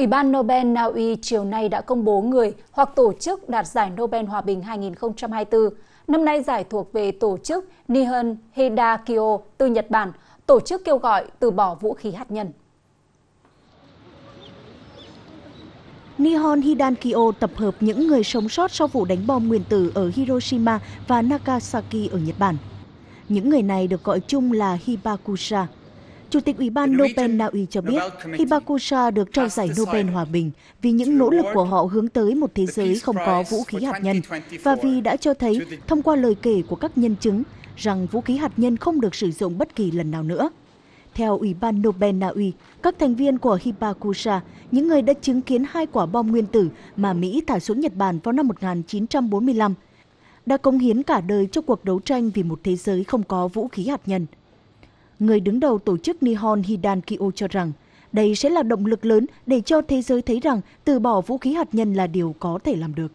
Ủy ban Nobel Na Uy chiều nay đã công bố người hoặc tổ chức đạt giải Nobel Hòa bình 2024. Năm nay giải thuộc về tổ chức Nihon Hidakio từ Nhật Bản, tổ chức kêu gọi từ bỏ vũ khí hạt nhân. Nihon Hidankyo tập hợp những người sống sót sau vụ đánh bom nguyên tử ở Hiroshima và Nagasaki ở Nhật Bản. Những người này được gọi chung là Hibakusha. Chủ tịch Ủy ban Nobel Na Uy cho biết khi Hibakusha được trao giải Nobel Hòa Bình vì những nỗ lực của họ hướng tới một thế giới không có vũ khí hạt nhân và vì đã cho thấy, thông qua lời kể của các nhân chứng, rằng vũ khí hạt nhân không được sử dụng bất kỳ lần nào nữa. Theo Ủy ban Nobel Na Uy, các thành viên của Hibakusha, những người đã chứng kiến hai quả bom nguyên tử mà Mỹ thả xuống Nhật Bản vào năm 1945, đã cống hiến cả đời cho cuộc đấu tranh vì một thế giới không có vũ khí hạt nhân người đứng đầu tổ chức Nihon Hidan Kyo cho rằng đây sẽ là động lực lớn để cho thế giới thấy rằng từ bỏ vũ khí hạt nhân là điều có thể làm được.